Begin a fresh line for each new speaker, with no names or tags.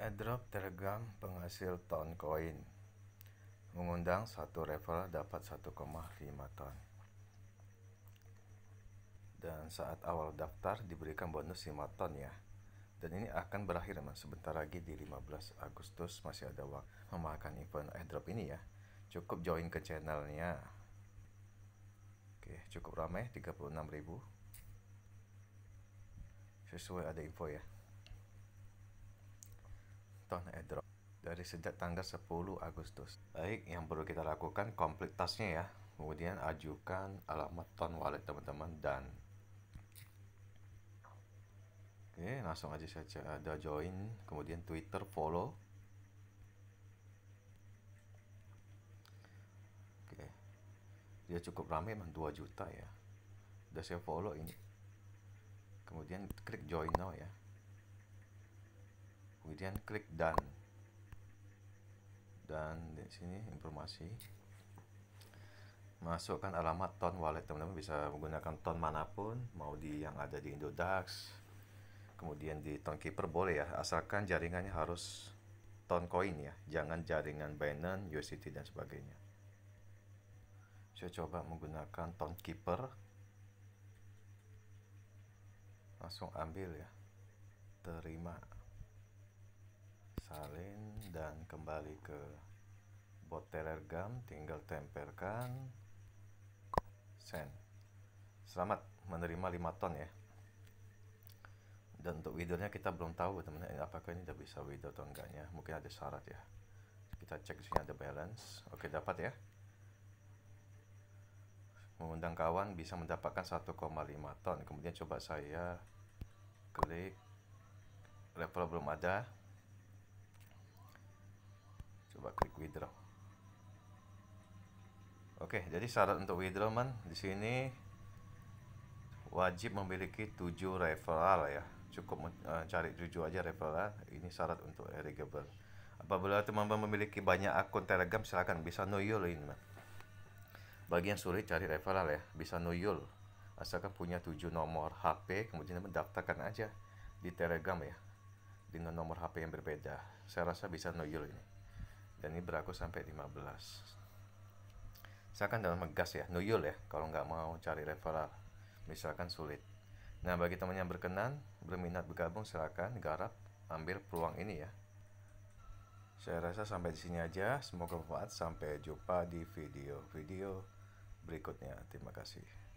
airdrop Telegram penghasil ton koin mengundang satu referral dapat 1,5 ton dan saat awal daftar diberikan bonus 5 ton ya dan ini akan berakhir mas sebentar lagi di 15 Agustus masih ada waktu memakan event airdrop ini ya cukup join ke channelnya oke cukup ramai 36.000 sesuai ada info ya ton airdrop dari sejak tanggal 10 Agustus. Baik, yang perlu kita lakukan komplit tasnya ya. Kemudian ajukan alamat ton wallet teman-teman dan Oke, langsung aja saja ada join, kemudian Twitter follow. Oke. Dia cukup ramai emang 2 juta ya. Udah saya follow ini. Kemudian klik join now ya kemudian klik done dan di sini informasi masukkan alamat ton wallet teman-teman bisa menggunakan ton manapun mau di yang ada di Indodax kemudian di ton keeper boleh ya asalkan jaringannya harus ton coin ya jangan jaringan Binance, USDT dan sebagainya saya coba menggunakan ton keeper langsung ambil ya terima salin dan kembali ke bot telegram tinggal tempelkan sen. selamat menerima 5 ton ya dan untuk withernya kita belum tahu teman apakah ini udah bisa wither atau enggaknya mungkin ada syarat ya kita cek di sini ada balance oke dapat ya mengundang kawan bisa mendapatkan 1,5 ton kemudian coba saya klik level belum ada coba klik withdraw oke jadi syarat untuk withdraw man di sini wajib memiliki 7 referral ya cukup uh, cari 7 aja referral ini syarat untuk eligible apabila teman-teman memiliki banyak akun telegram silahkan bisa ini man bagi yang sulit cari referral ya bisa nuyul. asalkan punya 7 nomor HP kemudian mendaftarkan aja di telegram ya dengan nomor HP yang berbeda. Saya rasa bisa nuyul ini dan ini berlaku sampai 15 saya akan dalam ngegas ya nuyul ya kalau nggak mau cari referral misalkan sulit nah bagi teman yang berkenan berminat bergabung silakan garap ambil peluang ini ya saya rasa sampai di sini aja semoga bermanfaat sampai jumpa di video-video berikutnya terima kasih